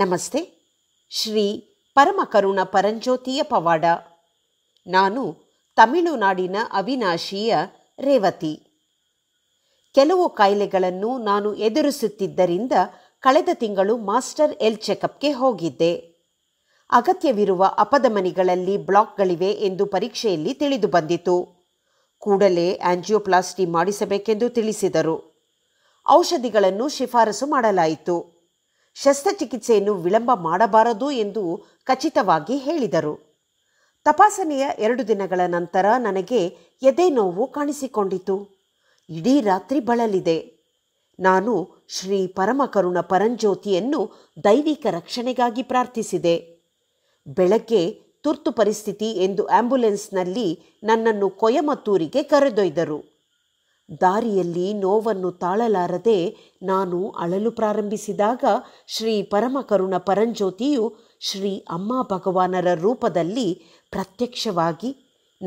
ನಮಸ್ತೆ ಶ್ರೀ ಪರಮಕರುಣ ಪರಂಜ್ಯೋತಿಯ ಪವಾಡ ನಾನು ತಮಿಳುನಾಡಿನ ಅವಿನಾಶಿಯ ರೇವತಿ ಕೆಲವು ಕಾಯಿಲೆಗಳನ್ನು ನಾನು ಎದುರಿಸುತ್ತಿದ್ದರಿಂದ ಕಳೆದ ತಿಂಗಳು ಮಾಸ್ಟರ್ ಎಲ್ ಚೆಕಪ್ಗೆ ಹೋಗಿದ್ದೆ ಅಗತ್ಯವಿರುವ ಅಪಧಮನಿಗಳಲ್ಲಿ ಬ್ಲಾಕ್ಗಳಿವೆ ಎಂದು ಪರೀಕ್ಷೆಯಲ್ಲಿ ತಿಳಿದು ಬಂದಿತು ಕೂಡಲೇ ಆಂಜಿಯೋಪ್ಲಾಸ್ಟಿ ಮಾಡಿಸಬೇಕೆಂದು ತಿಳಿಸಿದರು ಔಷಧಿಗಳನ್ನು ಶಿಫಾರಸು ಮಾಡಲಾಯಿತು ಶಸ್ತ್ರಚಿಕಿತ್ಸೆಯನ್ನು ವಿಳಂಬ ಮಾಡಬಾರದು ಎಂದು ಖಚಿತವಾಗಿ ಹೇಳಿದರು ತಪಾಸಣೆಯ ಎರಡು ದಿನಗಳ ನಂತರ ನನಗೆ ಎದೆ ನೋವು ಕಾಣಿಸಿಕೊಂಡಿತು ಇಡೀ ರಾತ್ರಿ ಬಳಲಿದೆ ನಾನು ಶ್ರೀ ಪರಮಕರುಣ ಪರಂಜ್ಯೋತಿಯನ್ನು ದೈವಿಕ ರಕ್ಷಣೆಗಾಗಿ ಪ್ರಾರ್ಥಿಸಿದೆ ಬೆಳಗ್ಗೆ ತುರ್ತು ಪರಿಸ್ಥಿತಿ ಎಂದು ಆಂಬ್ಯುಲೆನ್ಸ್ನಲ್ಲಿ ನನ್ನನ್ನು ಕೊಯಮತ್ತೂರಿಗೆ ಕರೆದೊಯ್ದರು ದಾರಿಯಲ್ಲಿ ನೋವನ್ನು ತಾಳಲಾರದೆ ನಾನು ಅಳಲು ಪ್ರಾರಂಭಿಸಿದಾಗ ಶ್ರೀ ಪರಮಕರುಣ ಪರಂಜ್ಯೋತಿಯು ಶ್ರೀ ಅಮ್ಮ ಭಗವಾನರ ರೂಪದಲ್ಲಿ ಪ್ರತ್ಯಕ್ಷವಾಗಿ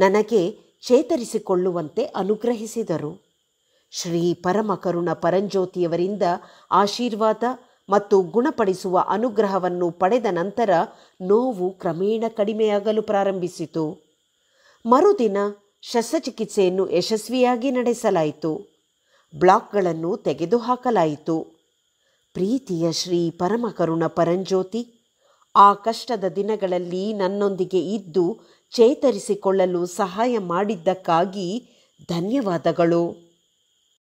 ನನಗೆ ಚೇತರಿಸಿಕೊಳ್ಳುವಂತೆ ಅನುಗ್ರಹಿಸಿದರು ಶ್ರೀ ಪರಮಕರುಣ ಪರಂಜ್ಯೋತಿಯವರಿಂದ ಆಶೀರ್ವಾದ ಮತ್ತು ಗುಣಪಡಿಸುವ ಅನುಗ್ರಹವನ್ನು ಪಡೆದ ನಂತರ ನೋವು ಕ್ರಮೇಣ ಕಡಿಮೆಯಾಗಲು ಪ್ರಾರಂಭಿಸಿತು ಮರುದಿನ ಶಸ್ತ್ರಚಿಕಿತ್ಸೆಯನ್ನು ಯಶಸ್ವಿಯಾಗಿ ನಡೆಸಲಾಯಿತು ಬ್ಲಾಕ್ಗಳನ್ನು ತೆಗೆದುಹಾಕಲಾಯಿತು ಪ್ರೀತಿಯ ಶ್ರೀ ಪರಮಕರುಣ ಪರಂಜ್ಯೋತಿ ಆ ಕಷ್ಟದ ದಿನಗಳಲ್ಲಿ ನನ್ನೊಂದಿಗೆ ಇದ್ದು ಚೇತರಿಸಿಕೊಳ್ಳಲು ಸಹಾಯ ಮಾಡಿದ್ದಕ್ಕಾಗಿ ಧನ್ಯವಾದಗಳು